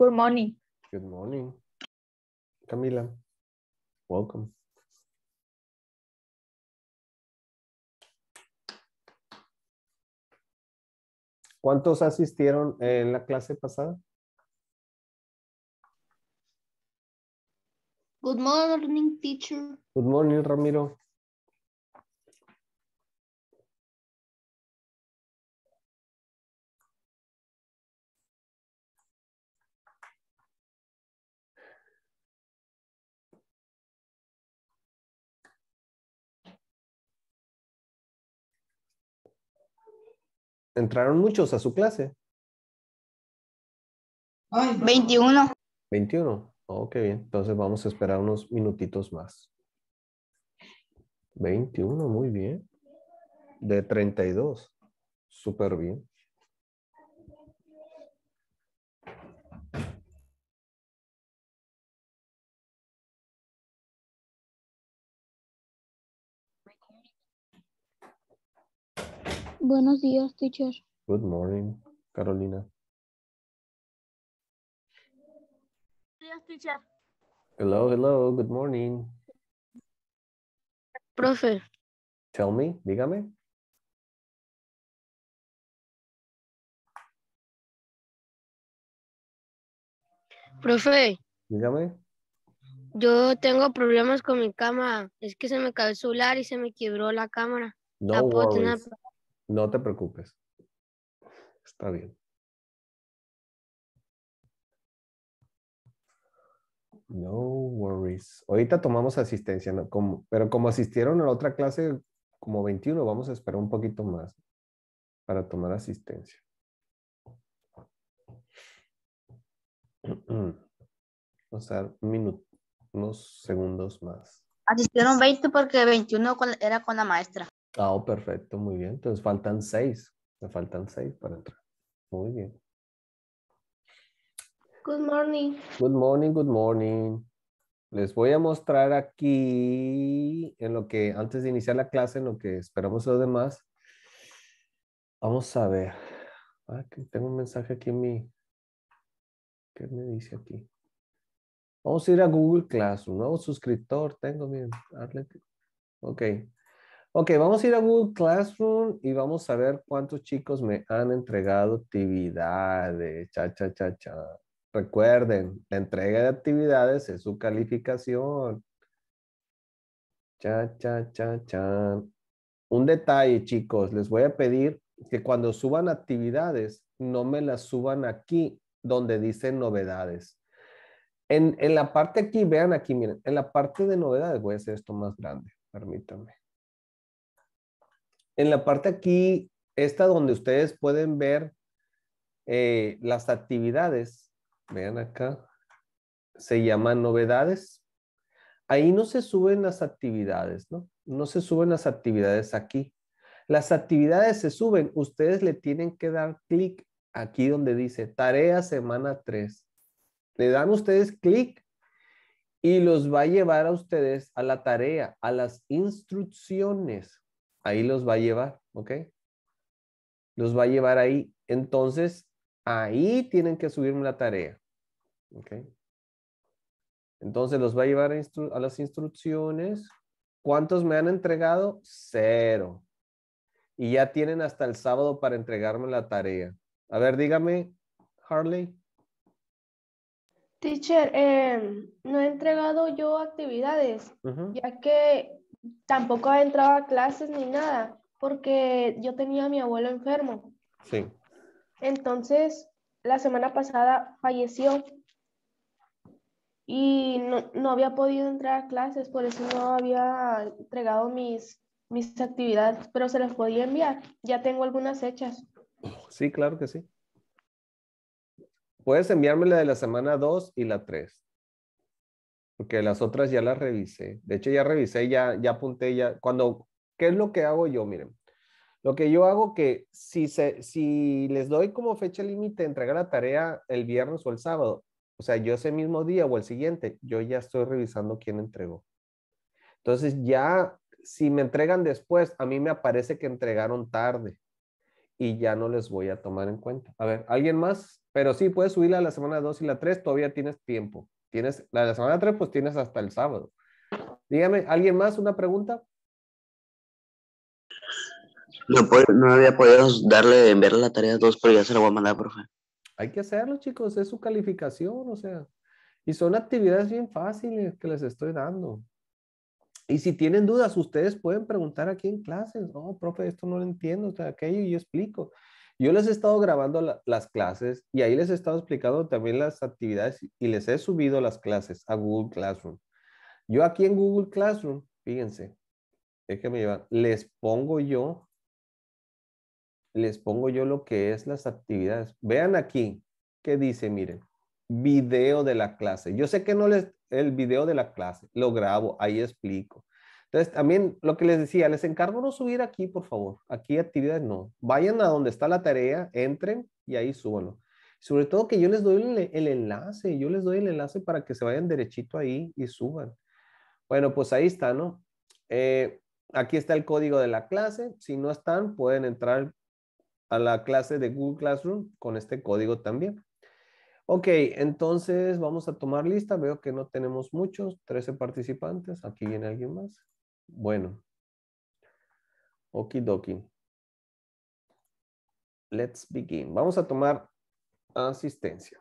Good morning. Good morning. Camila, welcome. ¿Cuántos asistieron en la clase pasada? Good morning, teacher. Good morning, Ramiro. entraron muchos a su clase? 21. 21. Ok, bien. Entonces vamos a esperar unos minutitos más. 21, muy bien. De 32. Súper bien. Buenos días, teacher. Good morning, Carolina. Buenos días, teacher. Hello, hello, good morning. Profe. Tell me, dígame. Profe. Dígame. Yo tengo problemas con mi cama. Es que se me cayó el celular y se me quebró la cámara. No no te preocupes. Está bien. No worries. Ahorita tomamos asistencia, pero como asistieron a la otra clase como 21, vamos a esperar un poquito más para tomar asistencia. vamos un minutos, unos segundos más. Asistieron 20 porque 21 era con la maestra. Ah, perfecto, muy bien. Entonces faltan seis. Me faltan seis para entrar. Muy bien. Good morning. Good morning, good morning. Les voy a mostrar aquí, en lo que, antes de iniciar la clase, en lo que esperamos los demás. Vamos a ver. Ah, tengo un mensaje aquí en mi... ¿Qué me dice aquí? Vamos a ir a Google Classroom. Nuevo suscriptor tengo, miren. Ok. Ok, vamos a ir a Google Classroom y vamos a ver cuántos chicos me han entregado actividades. Cha, cha, cha, cha. Recuerden, la entrega de actividades es su calificación. Cha, cha, cha, cha. Un detalle, chicos, les voy a pedir que cuando suban actividades, no me las suban aquí donde dice novedades. En, en la parte aquí, vean aquí, miren, en la parte de novedades, voy a hacer esto más grande, permítanme en la parte aquí, esta donde ustedes pueden ver eh, las actividades, vean acá, se llama novedades. Ahí no se suben las actividades, ¿no? No se suben las actividades aquí. Las actividades se suben, ustedes le tienen que dar clic aquí donde dice tarea semana 3. Le dan ustedes clic y los va a llevar a ustedes a la tarea, a las instrucciones ahí los va a llevar, ¿ok? Los va a llevar ahí. Entonces, ahí tienen que subirme la tarea, ¿ok? Entonces los va a llevar a, las instrucciones. ¿Cuántos me han entregado? Cero. Y ya tienen hasta el sábado para entregarme la tarea. A ver, dígame, Harley. Teacher, em, no he entregado yo actividades, ya que tampoco entrado a clases ni nada, porque yo tenía a mi abuelo enfermo. Sí. Entonces, la semana pasada falleció y no, había podido entrar a clases, por eso no había entregado mis, actividades, pero se las podía enviar. Ya tengo algunas hechas. Sí, claro que sí. Puedes enviarme la de la semana 2 y la 3 porque las otras ya las revisé. De hecho, ya revisé, ya, ya apunté, ya. Cuando, ¿qué es lo que hago yo? Miren, lo que yo hago que si, se, si les doy como fecha límite entregar la tarea el viernes o el sábado, o sea, yo ese mismo día o el siguiente, yo ya estoy revisando quién entregó. Entonces ya, si me entregan después, a mí me aparece que entregaron tarde y ya no les voy a tomar en cuenta. A ver, ¿alguien más? Pero sí, puedes subirla a la semana 2 y la 3, todavía tienes tiempo. Tienes, la de la semana 3, pues tienes hasta el sábado. Dígame, ¿alguien más una pregunta? No, había podido darle en ver la tarea 2, pero ya se la voy a mandar, profe. Hay que hacerlo, chicos, es su calificación, o sea. Y son actividades bien fáciles que les estoy dando. Y si tienen dudas, ustedes pueden preguntar aquí en clases, no, profe, esto no lo entiendo, o aquello yo explico. Yo les he estado grabando las clases y ahí les he estado explicando también las actividades y les he subido las clases a Google Classroom. Yo aquí en Google Classroom, fíjense, déjenme llevar, les pongo yo, les pongo yo lo que es las actividades. Vean aquí, ¿qué dice? Miren, video de la clase. Yo sé que no les, el video de la clase, lo grabo, ahí explico. Entonces, también lo que les decía, les encargo no subir aquí, por favor. Aquí actividades no. Vayan a donde está la tarea, entren y ahí súbanlo. Sobre todo que yo les doy el, enlace, yo les doy el enlace para que se vayan derechito ahí y suban. Bueno, pues ahí está, ¿no? Eh, aquí está el código de la clase. Si no están, pueden entrar a la clase de Google Classroom con este código también. Ok, entonces vamos a tomar lista. Veo que no tenemos muchos, 13 participantes. Aquí viene alguien más. Bueno. Okidoki. Let's begin. Vamos a tomar asistencia.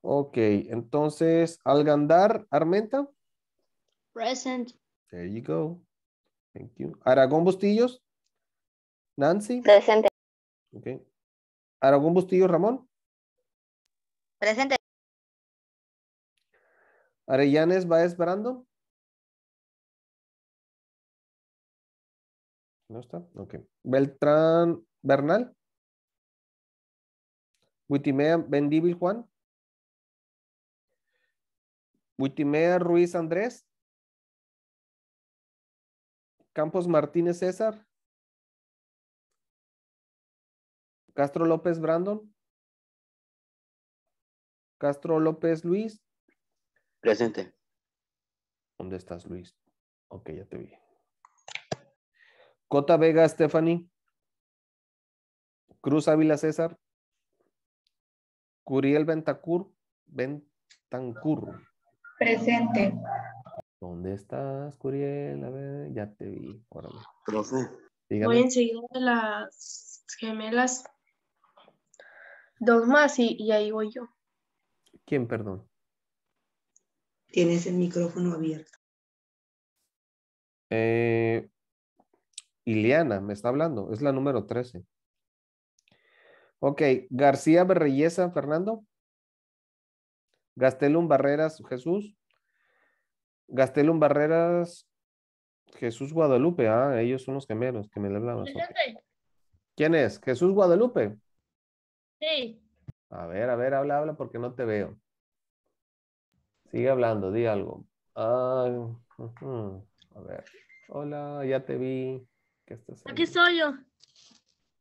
Ok, entonces, Algandar Armenta. Present. There you go. Thank you. Aragón Bustillos. Nancy. Presente. Ok. Aragón Bustillos Ramón. Presente. Arellanes va esperando ¿No está? Ok. Beltrán Bernal. Buitimea Bendíbil Juan. Buitimea Ruiz Andrés. Campos Martínez César. Castro López Brandon. Castro López Luis. Presente. ¿Dónde estás, Luis? Ok, ya te vi. Cota Vega, Stephanie. Cruz Ávila César. Curiel Ventacur. Ventancur. Presente. ¿Dónde estás, Curiel? ya te vi. Órale. Voy enseguida de las gemelas. Dos más y, y ahí voy yo. ¿Quién, perdón? Tienes el micrófono abierto. Eh, Iliana me está hablando, es la número 13. Ok, García Berrellesa, Fernando. Gastelum Barreras, Jesús. Gastelum Barreras, Jesús Guadalupe. Ah, ellos son los gemelos que me le hablaban. ¿Quién es? ¿Jesús Guadalupe? Sí. A ver, a ver, habla, habla porque no te veo. Sigue hablando, di algo. Ah, a ver. Hola, ya te vi. ¿Qué Aquí soy yo.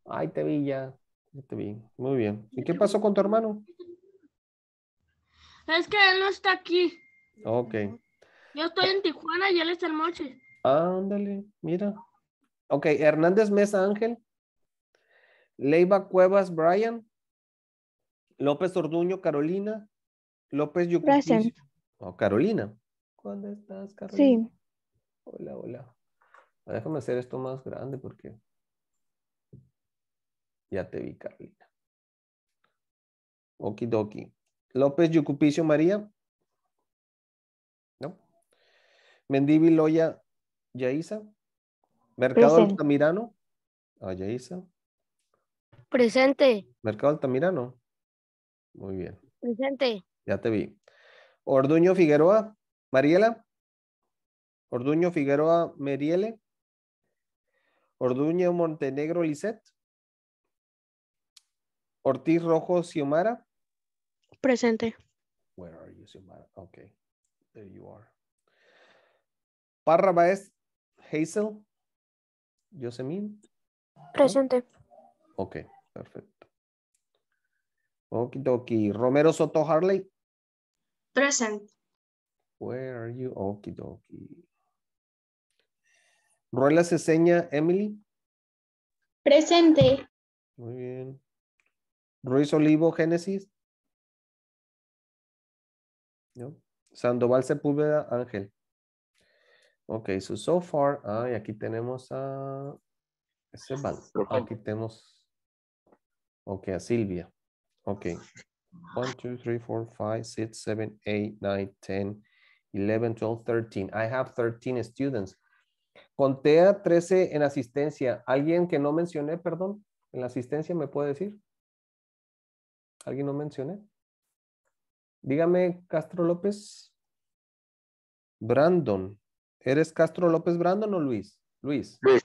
Ay, te vi ya. Te vi. Muy bien. ¿Y qué pasó con tu hermano? Es que él no está aquí. Ok. Yo estoy en Tijuana y él está en Moche. Ándale, mira. Ok, Hernández Mesa Ángel. Leiva Cuevas Brian. López Orduño Carolina. López Yucatán. Oh, Carolina. ¿Cuándo estás, Carolina? Sí. Hola, hola. Déjame hacer esto más grande porque ya te vi, Oki Okidoki. López Yucupicio María. No. Mendivi Loya Yaiza Mercado Altamirano. Ah, Yaiza. Presente. Mercado Altamirano. Muy bien. Presente. Ya te vi. Orduño Figueroa. Mariela. Orduño Figueroa Meriele. Orduña Montenegro Lisset. Ortiz Rojo Xiomara. Presente. Where are you, Xiomara? Okay, there you are. Parra Baez Hazel. Yosemin. Presente. Ok, perfecto. Okidoki. Romero Soto Harley. Present. Where are you? Okidoki. Ruela Ceseña, Emily. Presente. Muy bien. Ruiz Olivo, Génesis. ¿No? Sandoval Sepúlveda, Ángel. Ok, so, far, ah, y aquí tenemos a Esteban. Aquí tenemos, ok, a Silvia. Ok. 1, 2, 3, 4, 5, 6, 7, 8, 9, 10, 11, 12, 13. I have 13 students. Contea TEA 13 en asistencia. ¿Alguien que no mencioné, perdón, en la asistencia me puede decir? ¿Alguien no mencioné? Dígame, Castro López. Brandon. ¿Eres Castro López Brandon o Luis? Luis. Luis,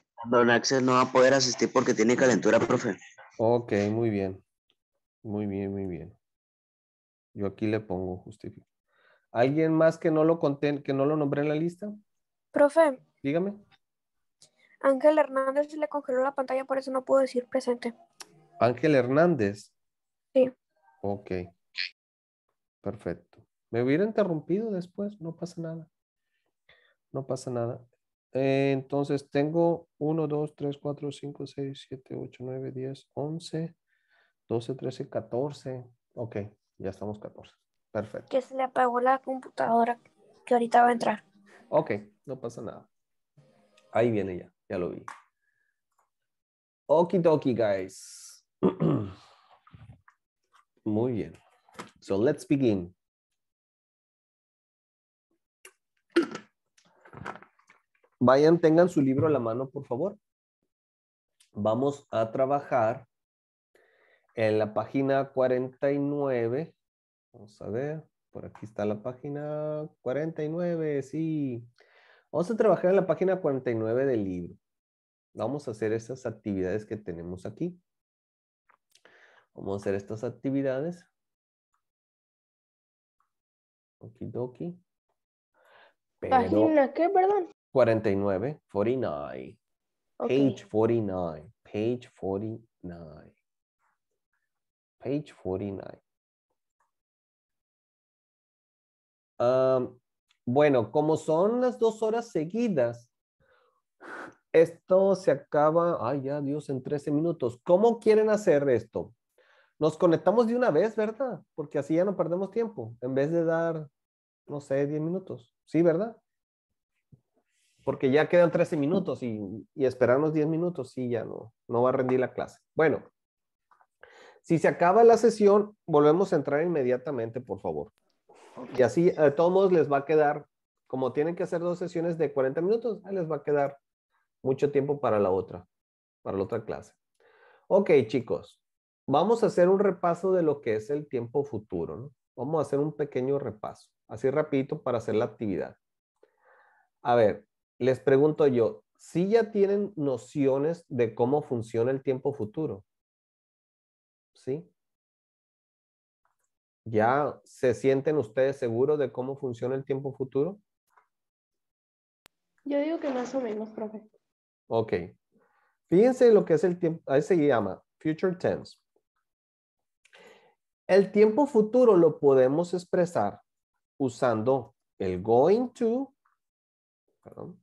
Axel no va a poder asistir porque tiene calentura, profe. Ok, muy bien. Muy bien, muy bien. Yo aquí le pongo justificado ¿Alguien más que no lo conté, que no lo nombré en la lista? Profe, Dígame. Ángel Hernández le congeló la pantalla, por eso no pudo decir presente. Ángel Hernández. Sí. Ok. Perfecto. Me hubiera interrumpido después, no pasa nada. No pasa nada. Eh, entonces tengo 1, 2, 3, 4, 5, 6, 7, 8, 9, 10, 11, 12, 13, 14. Ok, ya estamos 14. Perfecto. Que se le apagó la computadora que ahorita va a entrar. Ok, no pasa nada. Ahí viene ya, ya lo vi. Okidoki, guys. Muy bien. So let's begin. Vayan, tengan su libro a la mano, por favor. Vamos a trabajar en la página 49. Vamos a ver, por aquí está la página 49, sí. Vamos a trabajar en la página 49 del libro. Vamos a hacer estas actividades que tenemos aquí. Vamos a hacer estas actividades. Okidoki. ¿Página qué, perdón? 49, 49. Page 49, page 49. Page 49. Um, bueno, como son las dos horas seguidas, esto se acaba, ay ya Dios, en 13 minutos. ¿Cómo quieren hacer esto? Nos conectamos de una vez, ¿verdad? Porque así ya no perdemos tiempo, en vez de dar, no sé, 10 minutos. Sí, ¿verdad? Porque ya quedan 13 minutos y, y esperarnos 10 minutos, sí, ya no, no va a rendir la clase. Bueno, si se acaba la sesión, volvemos a entrar inmediatamente, por favor. Y así a todos les va a quedar, como tienen que hacer dos sesiones de 40 minutos, les va a quedar mucho tiempo para la otra, para la otra clase. Ok, chicos, vamos a hacer un repaso de lo que es el tiempo futuro. Vamos a hacer un pequeño repaso, así rapidito para hacer la actividad. A ver, les pregunto yo, si ¿sí ya tienen nociones de cómo funciona el tiempo futuro? ¿Sí? ¿Ya se sienten ustedes seguros de cómo funciona el tiempo futuro? Yo digo que más o menos, profe. Ok. Fíjense lo que es el tiempo, ahí se llama future tense. El tiempo futuro lo podemos expresar usando el going to, perdón,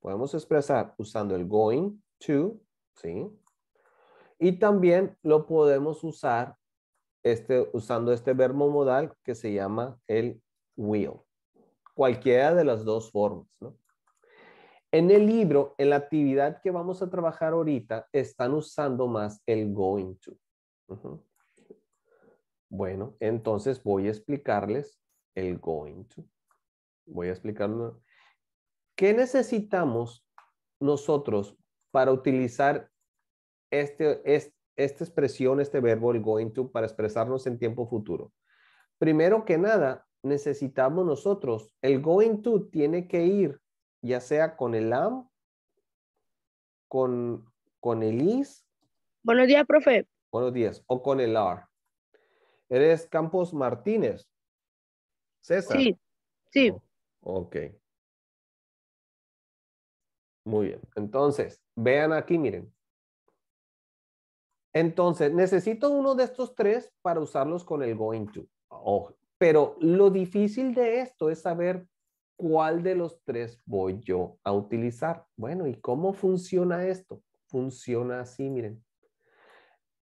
podemos expresar usando el going to, ¿sí? Y también lo podemos usar este, usando este verbo modal que se llama el will. Cualquiera de las dos formas, ¿no? En el libro, en la actividad que vamos a trabajar ahorita, están usando más el going to. Bueno, entonces voy a explicarles el going to. Voy a explicarles. ¿Qué necesitamos nosotros para utilizar este, este, esta expresión, este verbo, el going to, para expresarnos en tiempo futuro? Primero que nada, necesitamos nosotros, el going to tiene que ir ya sea con el am, con, con el is. Buenos días, profe. Buenos días. O con el are. Eres Campos Martínez. César. Sí, sí. Oh, ok. Muy bien. Entonces, vean aquí, miren. Entonces, necesito uno de estos tres para usarlos con el going to. pero lo difícil de esto es saber cuál de los tres voy yo a utilizar. Bueno, ¿y cómo funciona esto? Funciona así, miren.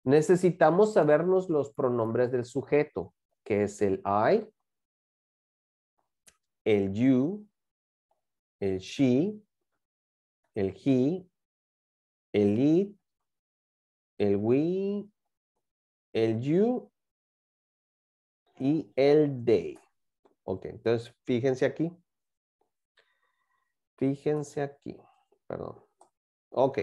Necesitamos sabernos los pronombres del sujeto, que es el I, el you, el she, el he, el it el we, el you y el they. Ok, entonces fíjense aquí. Fíjense aquí, perdón. Ok.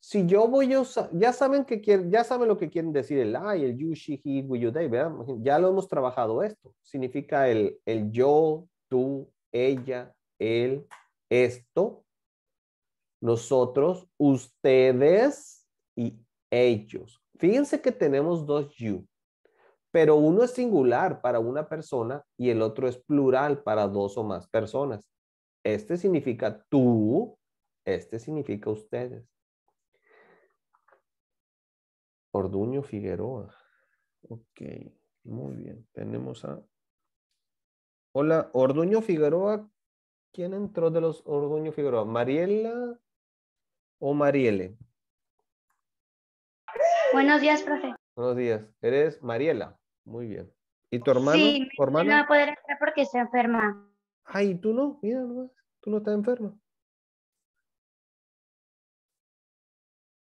Si yo voy a usar, ya saben, que ya saben lo que quieren decir el I, el you, she, he, we, you, they, ¿verdad? Ya lo hemos trabajado esto. Significa el, el yo, tú, ella, él, esto, nosotros, ustedes y ellos. Fíjense que tenemos dos you, pero uno es singular para una persona y el otro es plural para dos o más personas. Este significa tú, este significa ustedes. Orduño Figueroa. Ok, muy bien. Tenemos a... Hola, Orduño Figueroa. ¿Quién entró de los Orduño Figueroa? Mariela o Marielle? Buenos días, profe. Buenos días. ¿Eres Mariela? Muy bien. ¿Y tu hermano? Sí, no va a poder entrar porque está enferma. Ay, ¿tú no? Mira, tú no estás enferma.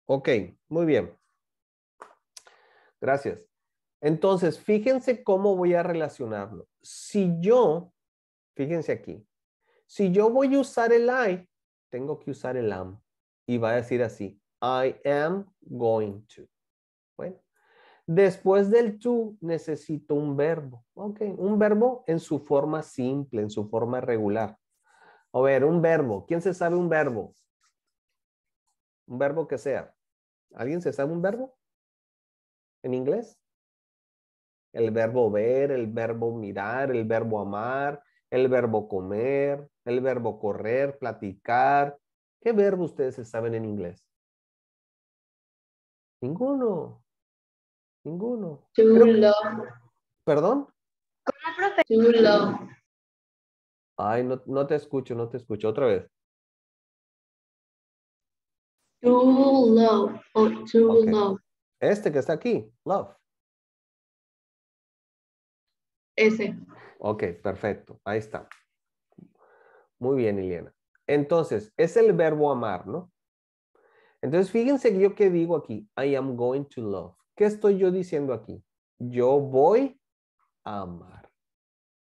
Ok, muy bien. Gracias. Entonces, fíjense cómo voy a relacionarlo. Si yo, fíjense aquí, si yo voy a usar el I, tengo que usar el am y va a decir así, I am going to. Bueno, después del to necesito un verbo. Ok, un verbo en su forma simple, en su forma regular. A ver, un verbo. ¿Quién se sabe un verbo? Un verbo que sea. ¿Alguien se sabe un verbo? ¿En inglés? El verbo ver, el verbo mirar, el verbo amar, el verbo comer, el verbo correr, platicar, ¿Qué verbo ustedes saben en inglés? Ninguno. Ninguno. ¿Perdón? love. Ay, no, te escucho, no te escucho. Otra vez. To love. love. Este que está aquí, love. Ese. Ok, perfecto. Ahí está. Muy bien, Eliana. Entonces, es el verbo amar, ¿no? Entonces, fíjense yo qué digo aquí. I am going to love. ¿Qué estoy yo diciendo aquí? Yo voy a amar.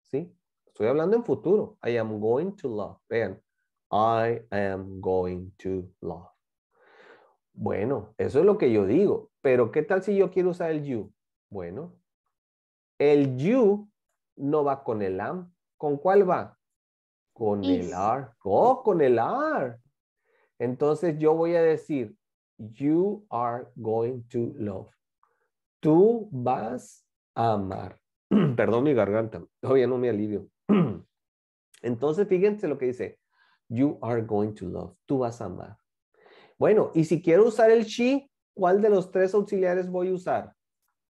¿Sí? Estoy hablando en futuro. I am going to love. Vean. I am going to love. Bueno, eso es lo que yo digo. Pero, ¿qué tal si yo quiero usar el you? Bueno, el you no va con el am. ¿Con cuál va? Con el are. Oh, con el ar. Entonces yo voy a decir, you are going to love. Tú vas a amar. Perdón mi garganta, todavía no me alivio. Entonces fíjense lo que dice, you are going to love. Tú vas a amar. Bueno, y si quiero usar el she, ¿cuál de los tres auxiliares voy a usar?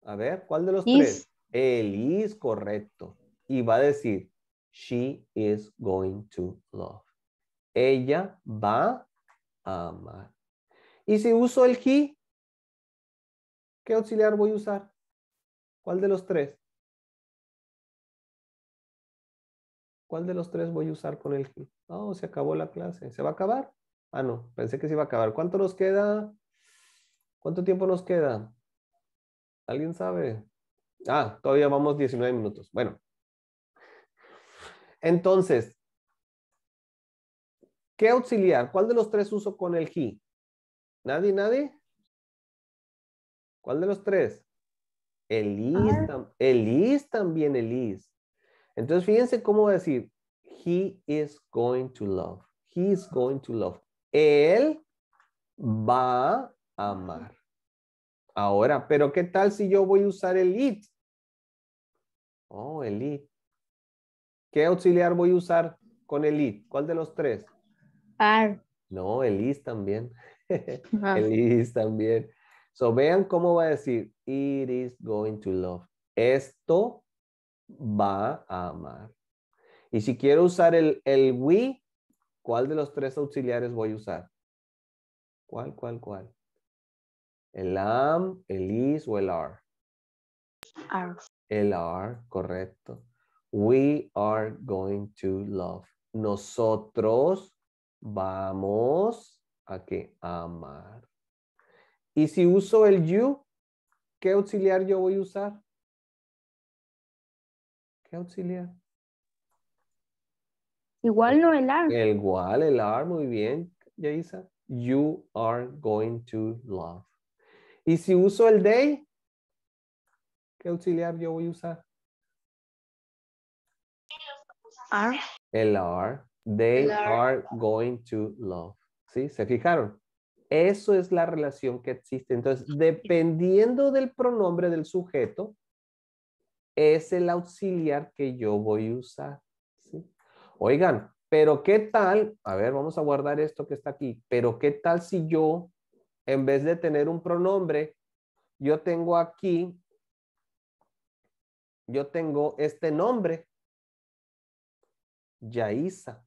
A ver, ¿cuál de los tres? El is, correcto. Y va a decir, She is going to love. Ella va a amar. Y si uso el he, ¿qué auxiliar voy a usar? ¿Cuál de los tres? ¿Cuál de los tres voy a usar con el he? Oh, se acabó la clase. ¿Se va a acabar? Ah, no, pensé que se iba a acabar. ¿Cuánto nos queda? ¿Cuánto tiempo nos queda? ¿Alguien sabe? Ah, todavía vamos 19 minutos. Bueno, entonces, ¿qué auxiliar? ¿Cuál de los tres uso con el he? ¿Nadie, nadie? ¿Cuál de los tres? El is, ah. el is también, el is. Entonces, fíjense cómo decir, he is going to love. He is going to love. Él va a amar. Ahora, pero ¿qué tal si yo voy a usar el it? Oh, el it. ¿Qué auxiliar voy a usar con el it? ¿Cuál de los tres? Are. No, el is también. el is también. So, vean cómo va a decir, it is going to love. Esto va a amar. Y si quiero usar el, el we, ¿cuál de los tres auxiliares voy a usar? ¿Cuál, cuál, cuál? ¿El am, el is o el are? Are. El are, correcto. We are going to love. Nosotros vamos a que amar. Y si uso el you, ¿qué auxiliar yo voy a usar? ¿Qué auxiliar? Igual no el are. El igual, el are, muy bien, Yaisa. You are going to love. Y si uso el they, ¿qué auxiliar yo voy a usar? are. They are going to love. ¿Sí? ¿Se fijaron? Eso es la relación que existe. Entonces, dependiendo del pronombre del sujeto, es el auxiliar que yo voy a usar. ¿sí? Oigan, pero qué tal, a ver, vamos a guardar esto que está aquí, pero qué tal si yo, en vez de tener un pronombre, yo tengo aquí, yo tengo este nombre. Yaiza.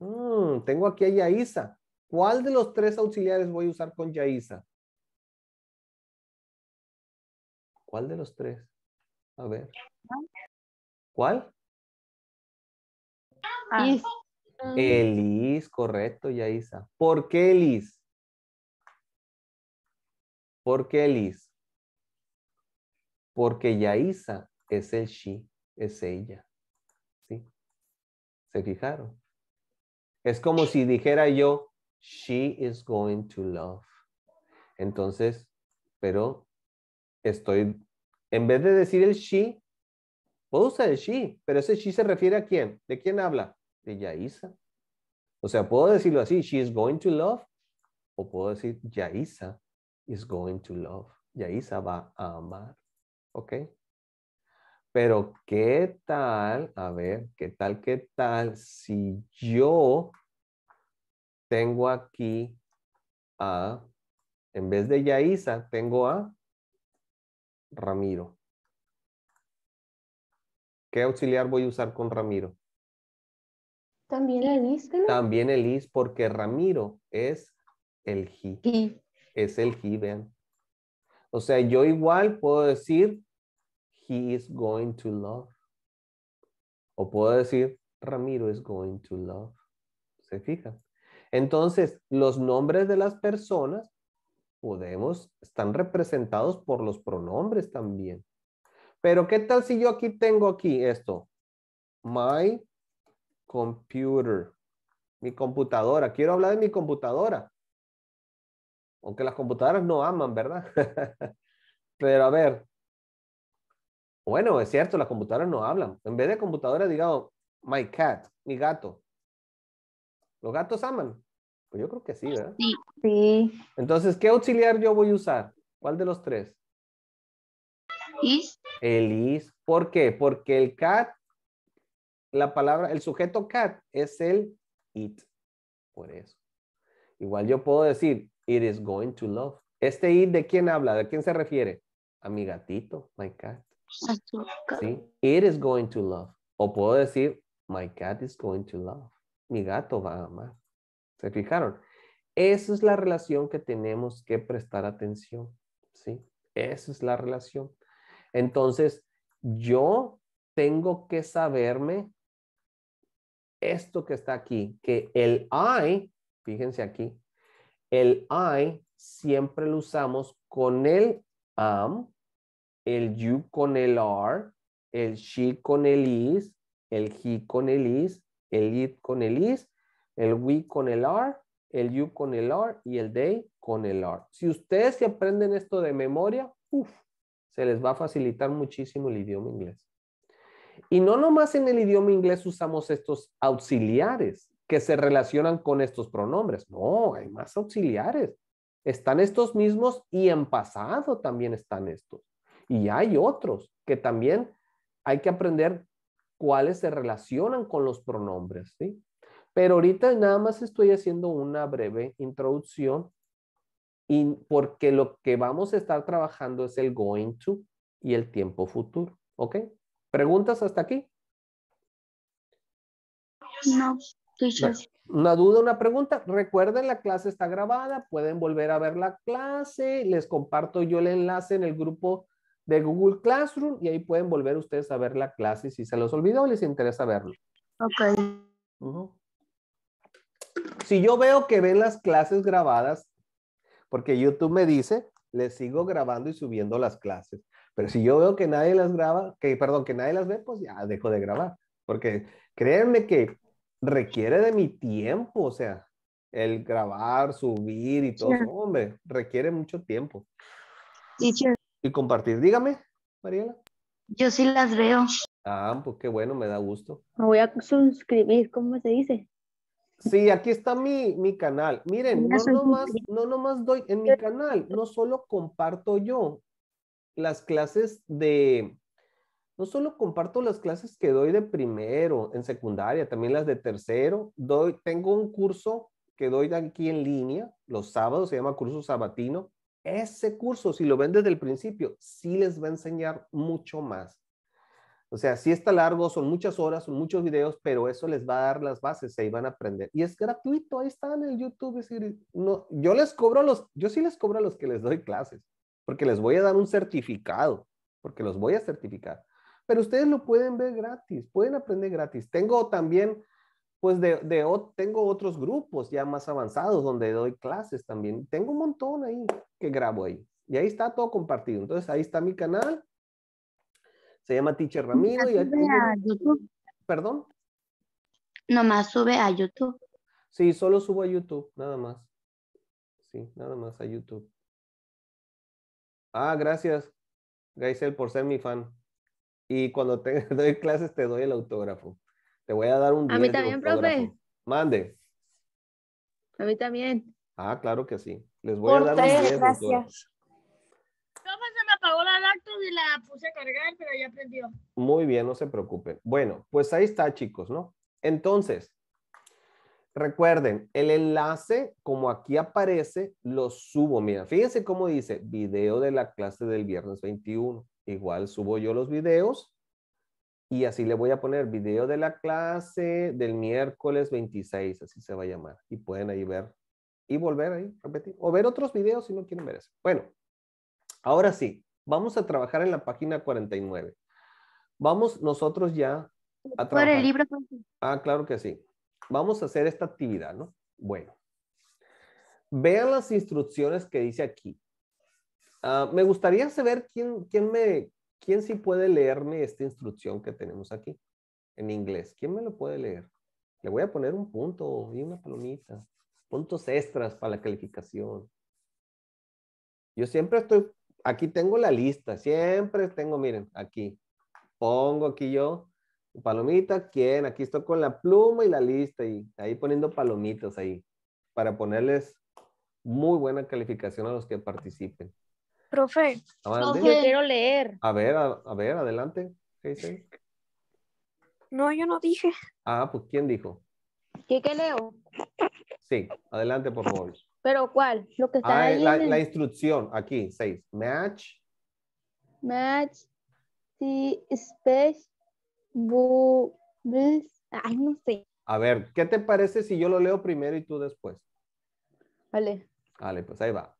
Mm, tengo aquí a Yaiza. ¿Cuál de los tres auxiliares voy a usar con Yaiza? ¿Cuál de los tres? A ver. ¿Cuál? Elis. Ah. Elis, correcto, Yaiza. ¿Por qué Elis? ¿Por qué Elis? Porque Yaiza es el she, es ella. ¿Se fijaron? Es como si dijera yo, she is going to love. Entonces, pero estoy, en vez de decir el she, puedo usar el she, pero ese she se refiere a quién? ¿De quién habla? De Yaisa. O sea, puedo decirlo así, she is going to love, o puedo decir Yaisa is going to love. Yaisa va a amar. ¿Ok? Pero qué tal, a ver, qué tal, qué tal si yo tengo aquí a, en vez de Yaisa, tengo a Ramiro. ¿Qué auxiliar voy a usar con Ramiro? También el is, También el is, porque Ramiro es el he. Es el he, vean. O sea, yo igual puedo decir he is going to love. O puedo decir, Ramiro is going to love. ¿Se fija. Entonces, los nombres de las personas podemos, están representados por los pronombres también. Pero, ¿qué tal si yo aquí tengo aquí esto? My computer. Mi computadora. Quiero hablar de mi computadora. Aunque las computadoras no aman, ¿verdad? Pero a ver, bueno, es cierto, las computadoras no hablan. En vez de computadora, digamos, my cat, mi gato. ¿Los gatos aman? Pues yo creo que sí, ¿verdad? Sí. Entonces, ¿qué auxiliar yo voy a usar? ¿Cuál de los tres? Is. El is. ¿Por qué? Porque el cat, la palabra, el sujeto cat es el it. Por eso. Igual yo puedo decir, it is going to love. Este it, ¿de quién habla? ¿De quién se refiere? A mi gatito, my cat. It is going to love. O puedo decir, my cat is going to love. Mi gato va a amar. ¿Se fijaron? Esa es la relación que tenemos que prestar atención. ¿Sí? Esa es la relación. Entonces, yo tengo que saberme esto que está aquí, que el I, fíjense aquí, el I siempre lo usamos con el am el you con el r, el she con el is, el he con el is, el it con el is, el we con el are, el you con el are y el they con el are. Si ustedes se aprenden esto de memoria, se les va a facilitar muchísimo el idioma inglés. Y no nomás en el idioma inglés usamos estos auxiliares que se relacionan con estos pronombres. No, hay más auxiliares. Están estos mismos y en pasado también están estos. Y hay otros que también hay que aprender cuáles se relacionan con los pronombres, ¿sí? Pero ahorita nada más estoy haciendo una breve introducción porque lo que vamos a estar trabajando es el going to y el tiempo futuro, ¿ok? ¿Preguntas hasta aquí? No. Una duda, una pregunta. Recuerden, la clase está grabada. Pueden volver a ver la clase. Les comparto yo el enlace en el grupo de Google Classroom y ahí pueden volver ustedes a ver la clase si se los olvidó o les interesa verlo. Ok. Si yo veo que ven las clases grabadas, porque YouTube me dice, les sigo grabando y subiendo las clases. Pero si yo veo que nadie las graba, que perdón, que nadie las ve, pues ya dejo de grabar. Porque créanme que requiere de mi tiempo, o sea, el grabar, subir y todo, hombre, requiere mucho tiempo y compartir. Dígame, Mariela. Yo sí las veo. Ah, pues qué bueno, me da gusto. Me voy a suscribir, ¿cómo se dice? Sí, aquí está mi, mi canal. Miren, no nomás, no nomás doy en mi canal, no solo comparto yo las clases de, no solo comparto las clases que doy de primero, en secundaria, también las de tercero. Doy, tengo un curso que doy aquí en línea los sábados, se llama curso sabatino ese curso, si lo ven desde el principio, sí les va a enseñar mucho más. O sea, sí está largo, son muchas horas, son muchos videos, pero eso les va a dar las bases, se van a aprender. Y es gratuito, ahí está en el YouTube. no, yo les cobro los, yo sí les cobro a los que les doy clases, porque les voy a dar un certificado, porque los voy a certificar. Pero ustedes lo pueden ver gratis, pueden aprender gratis. Tengo también pues de, tengo otros grupos ya más avanzados donde doy clases también. Tengo un montón ahí que grabo ahí. Y ahí está todo compartido. Entonces, ahí está mi canal. Se llama Teacher Ramiro. Y a YouTube. ¿Perdón? Nomás sube a YouTube. Sí, solo subo a YouTube, nada más. Sí, nada más a YouTube. Ah, gracias, Gaisel, por ser mi fan. Y cuando te doy clases te doy el autógrafo. Te voy a dar un A mí también, profe. Mande. A mí también. Ah, claro que sí. Les voy a dar un 10. Gracias. pues se me apagó la laptop y la puse a cargar, pero ya prendió. Muy bien, no se preocupen. Bueno, pues ahí está, chicos, ¿no? Entonces, recuerden, el enlace, como aquí aparece, lo subo. Mira, fíjense cómo dice, video de la clase del viernes 21. Igual subo yo los videos y así le voy a poner video de la clase del miércoles 26, así se va a llamar. Y pueden ahí ver y volver ahí, repetir. O ver otros videos si no quieren ver eso. Bueno, ahora sí, vamos a trabajar en la página 49. Vamos nosotros ya a trabajar. el libro. Ah, claro que sí. Vamos a hacer esta actividad, ¿no? Bueno. Vean las instrucciones que dice aquí. Ah, me gustaría saber quién, quién, me, ¿Quién sí puede leerme esta instrucción que tenemos aquí en inglés? ¿Quién me lo puede leer? Le voy a poner un punto y una palomita. Puntos extras para la calificación. Yo siempre estoy, aquí tengo la lista, siempre tengo, miren, aquí. Pongo aquí yo, palomita, ¿quién? Aquí estoy con la pluma y la lista y ahí poniendo palomitas ahí para ponerles muy buena calificación a los que participen. Profe, yo quiero leer. A ver, a, ver, adelante. No, yo no dije. Ah, pues ¿quién dijo? ¿Qué, leo? Sí, adelante, por favor. ¿Pero cuál? Lo que está ah, la, instrucción, aquí, seis. Match. Match. Sí, space. Bu, ay, no sé. A ver, ¿qué te parece si yo lo leo primero y tú después? Vale. Vale, pues ahí va.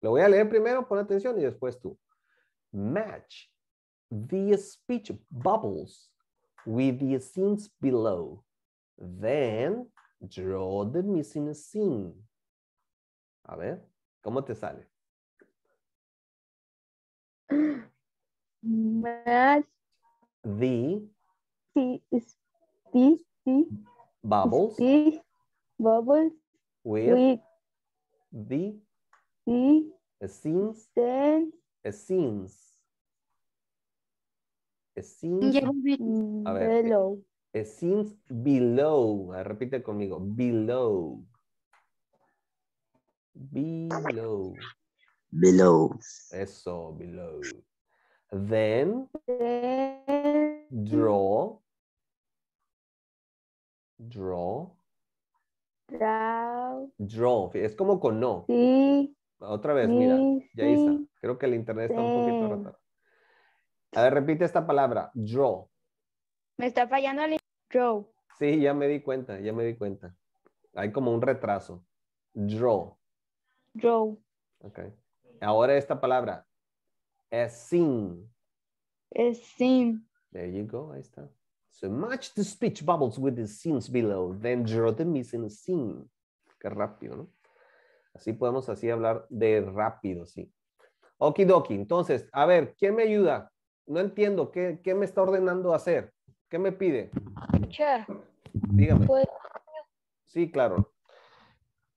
Lo voy a leer primero, pon atención y después tú. Match the speech bubbles with the scenes below. Then draw the missing scene. A ver, ¿cómo te sale? Match the, the, the, bubbles, with the Sí. Scenes. Then. Scenes. Scenes. Eh, it seems Below. Scenes below. repite conmigo. Below. Below. Below. Eso, below. Then, then draw. Draw. Draw. Draw. Es como con no. Sí. Otra vez, mira, ya está. Creo que el internet está un poquito rotado. A ver, repite esta palabra, draw. Me está fallando el draw. Sí, ya me di cuenta, ya me di cuenta. Hay como un retraso. Draw. Draw. Ok. Ahora esta palabra, A sin. A sin. There you go, ahí está. So match the speech bubbles with the scenes below, then draw the missing scene. Qué rápido, ¿no? Así podemos así hablar de rápido, ¿sí? Okidoki. Entonces, a ver, ¿quién me ayuda? No entiendo. ¿Qué, me está ordenando hacer? ¿Qué me pide? Dígame. Sí, claro.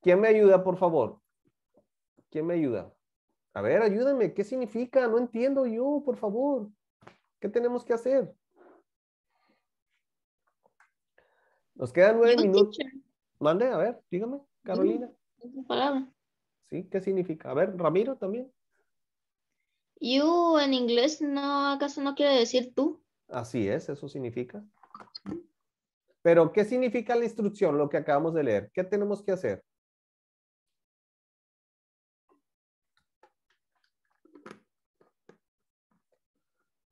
¿Quién me ayuda, por favor? ¿Quién me ayuda? A ver, ayúdame. ¿Qué significa? No entiendo yo, por favor. ¿Qué tenemos que hacer? Nos quedan nueve minutos. Mande, a ver, dígame, Carolina palabra. ¿Sí? ¿Qué significa? A ver, Ramiro también. You en inglés no, acaso no quiere decir tú. Así es, eso significa. Pero, ¿qué significa la instrucción, lo que acabamos de leer? ¿Qué tenemos que hacer?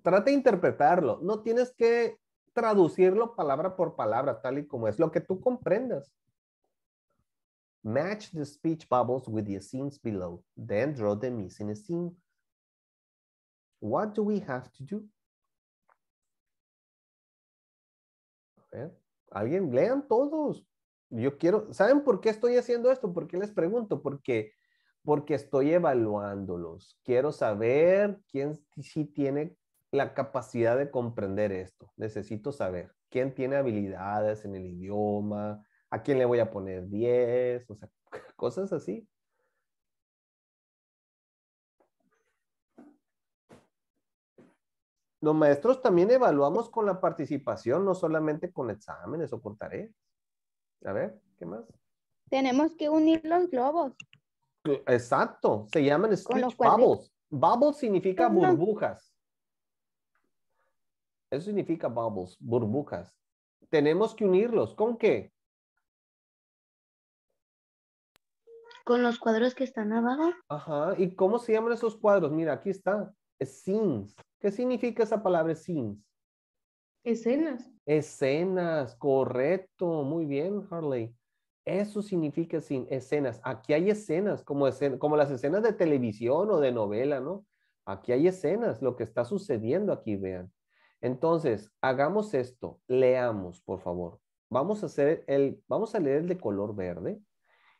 Trata de interpretarlo. No tienes que traducirlo palabra por palabra, tal y como es lo que tú comprendas. Match the speech bubbles with the scenes below, then draw the missing scene. What do we have to do? alguien, lean todos. Yo quiero, ¿saben por qué estoy haciendo esto? ¿Por qué les pregunto? Porque, porque estoy evaluándolos. Quiero saber quién sí tiene la capacidad de comprender esto. Necesito saber quién tiene habilidades en el idioma, a quién le voy a poner 10, o sea, cosas así. Los maestros también evaluamos con la participación, no solamente con exámenes o con tareas. A ver, ¿qué más? Tenemos que unir los globos. Exacto, se llaman speech bubbles. Bubbles significa burbujas. Eso significa bubbles, burbujas. Tenemos que unirlos. ¿Con qué? con los cuadros que están abajo. Ajá, ¿y cómo se llaman esos cuadros? Mira, aquí está, scenes. ¿Qué significa esa palabra scenes? Escenas. Escenas, correcto, muy bien, Harley. Eso significa escenas. Aquí hay escenas, como, como las escenas de televisión o de novela, ¿no? Aquí hay escenas, lo que está sucediendo aquí, vean. Entonces, hagamos esto, leamos, por favor. Vamos a, hacer el, vamos a leer el de color verde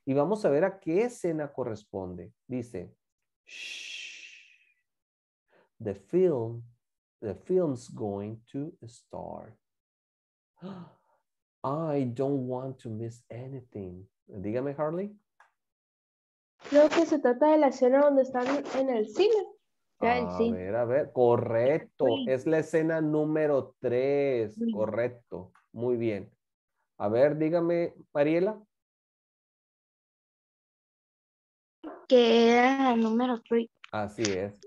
y vamos a ver a qué escena corresponde. Dice, the film, the film's going to start. I don't want to miss anything. Dígame, Harley. Creo que se trata de la escena donde están en el cine. A ver, a ver, correcto. Es la escena número 3, correcto. Muy bien. A ver, dígame, Mariela. que era el número 3. Así es.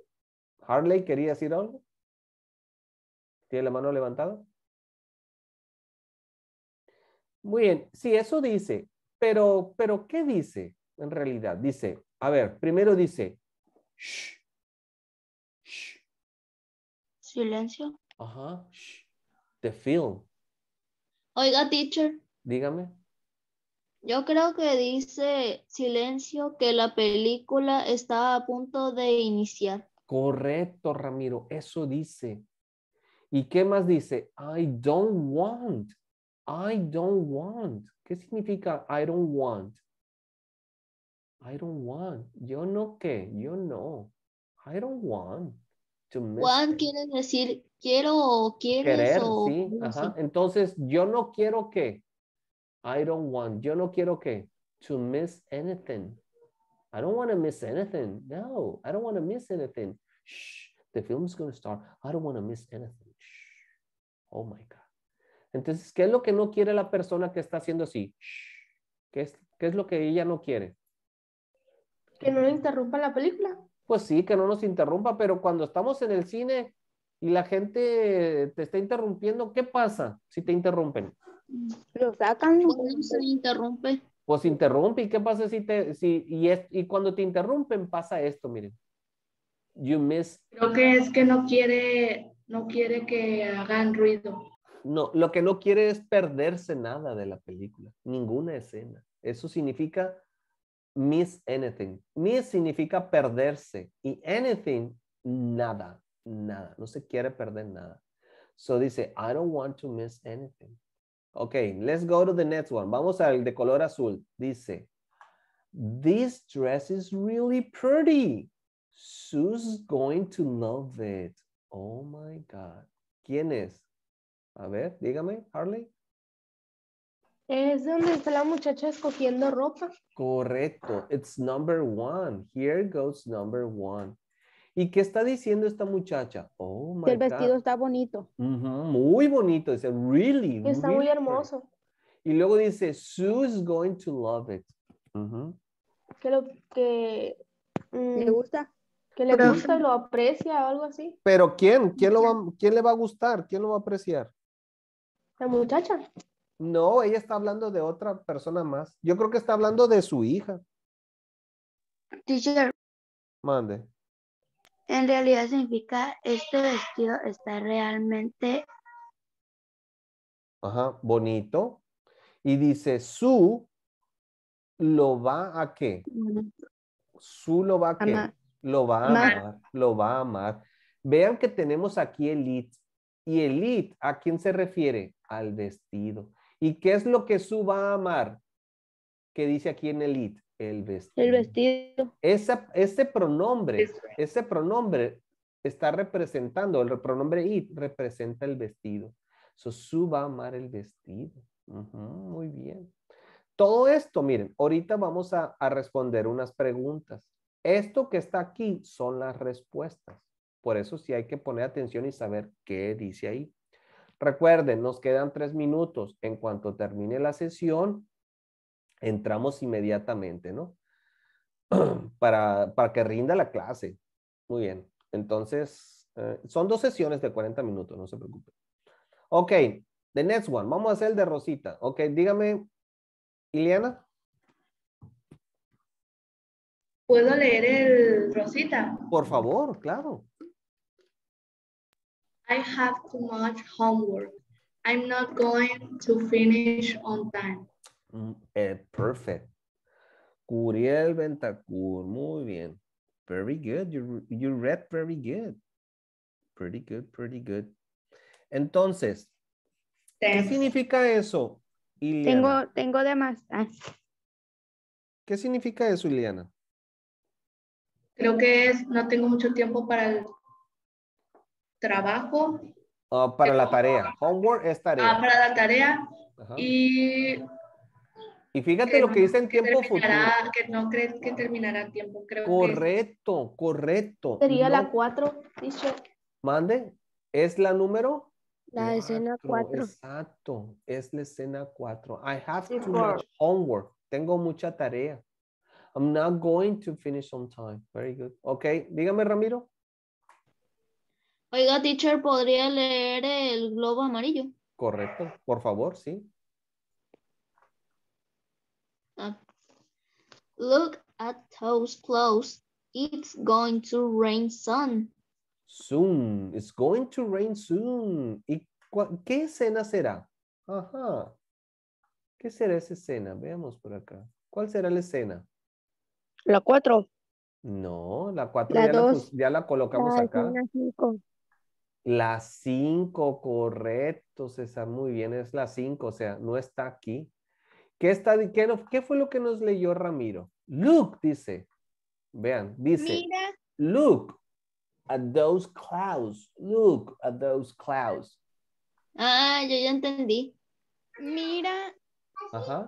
Harley, ¿quería decir algo? ¿Tiene la mano levantada? Muy bien, sí, eso dice, pero, pero ¿qué dice en realidad? Dice, a ver, primero dice, Silencio. Ajá, the film. Oiga, teacher. Dígame. Yo creo que dice Silencio que la película está a punto de iniciar. Correcto, Ramiro, eso dice. ¿Y qué más dice? I don't want. I don't want. ¿Qué significa I don't want? I don't want. Yo no qué, yo no. I don't want. quiere decir quiero o quieres. Querer, sí. Entonces, yo no quiero qué. I don't want, yo no quiero que, to miss anything. I don't want to miss anything. No, I don't want to miss anything. Shh, the is going to start. I don't want to miss anything. Shh. Oh my God. Entonces, ¿qué es lo que no quiere la persona que está haciendo así? Shh. ¿Qué es, ¿Qué es lo que ella no quiere? Que no le interrumpa la película. Pues sí, que no nos interrumpa, pero cuando estamos en el cine y la gente te está interrumpiendo, ¿qué pasa si te interrumpen? Lo sacan. se interrumpe. Pues interrumpe. ¿Y qué pasa si te, si, y, es, y cuando te interrumpen pasa esto, miren. You miss. Creo que es que no quiere, no quiere que hagan ruido. No, lo que no quiere es perderse nada de la película, ninguna escena. Eso significa miss anything. Miss significa perderse y anything, nada, nada. No se quiere perder nada. So dice, I don't want to miss anything. Okay, let's go to the next one. Vamos al de color azul. Dice, this dress is really pretty. Sue's going to love it. Oh my God. ¿Quién es? A ver, dígame, Harley. Es donde está la muchacha escogiendo ropa. Correcto. It's number one. Here goes number one. ¿Y qué está diciendo esta muchacha? Oh, el vestido está bonito. muy bonito. Dice, really. está muy hermoso. Y luego dice, Sue's going to love it. Que lo que... Mm, le gusta. Que le gusta lo aprecia o algo así. Pero ¿quién? ¿Quién, lo va, ¿Quién le va a gustar? ¿Quién lo va a apreciar? La muchacha. No, ella está hablando de otra persona más. Yo creo que está hablando de su hija. Teacher. Mande. En realidad significa este vestido está realmente Ajá, bonito. Y dice su lo va a qué? Su lo va a qué? Lo va a amar. lo va a amar. Vean que tenemos aquí el it. Y el it, ¿a quién se refiere? Al vestido. ¿Y qué es lo que su va a amar? ¿Qué dice aquí en el it el vestido. ese pronombre, ese pronombre está representando, el pronombre it representa el vestido. So, su va a amar el vestido. muy bien. Todo esto, miren, ahorita vamos a, a responder unas preguntas. Esto que está aquí son las respuestas. Por eso sí hay que poner atención y saber qué dice ahí. Recuerden, nos quedan tres minutos. En cuanto termine la sesión, entramos inmediatamente, ¿no? Para, para que rinda la clase. Muy bien. Entonces, eh, son dos sesiones de 40 minutos, no se preocupen. Ok, the next one. Vamos a hacer el de Rosita. Ok, dígame, Ileana. ¿Puedo leer el Rosita? Por favor, claro. I have too much homework. I'm not going to finish on time. Mm, eh, perfect. Curiel Ventacur, muy bien. Very good, you, read very good. Pretty good, pretty good. Entonces, ¿qué significa eso, Tengo, tengo demás. Ah. ¿Qué significa eso, Ileana? Creo que es, no tengo mucho tiempo para el trabajo. Ah, para la tarea. Homework es tarea. Ah, para la tarea. Y y fíjate lo que dice en tiempo futuro. Que no crees que terminará tiempo, creo Correcto, correcto. Sería la 4, dice. Mande, ¿es la número? La escena 4. Exacto, es la escena 4. I have too much homework. Tengo mucha tarea. I'm not going to finish on time. Very good. Ok, dígame, Ramiro. Oiga, teacher, ¿podría leer el globo amarillo? Correcto, por favor, sí. Look at those clothes. It's going to rain soon. Soon. It's going to rain soon. ¿Y qué escena será? Ajá. ¿Qué será esa escena? Veamos por acá. ¿Cuál será la escena? La cuatro. No, la cuatro ya, la, colocamos la acá. Cinco. La cinco, correcto, César. Muy bien, es la cinco, o sea, no está aquí. ¿Qué, está, qué, no, ¿Qué fue lo que nos leyó Ramiro? Look, dice. Vean, dice. Mira. Look at those clouds. Look at those clouds. Ah, yo ya entendí. Mira.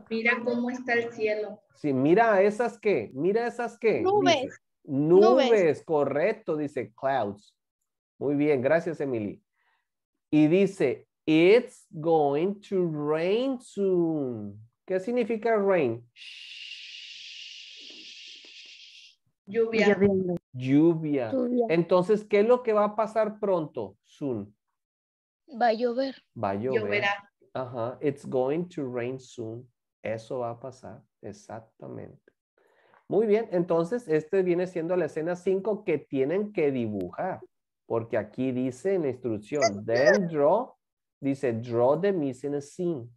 Mira cómo está el cielo. Sí, mira esas que, mira esas que. Nubes. Nubes, Nubes, correcto, dice clouds. Muy bien, gracias Emily. Y dice, it's going to rain soon. ¿Qué significa rain? Shh. Lluvia. Lluvia. Entonces, ¿qué es lo que va a pasar pronto? Soon. Va a llover. Va a llover. Ajá. It's going to rain soon. Eso va a pasar. Exactamente. Muy bien. Entonces, este viene siendo la escena 5 que tienen que dibujar. Porque aquí dice en la instrucción, then draw, dice draw the missing scene.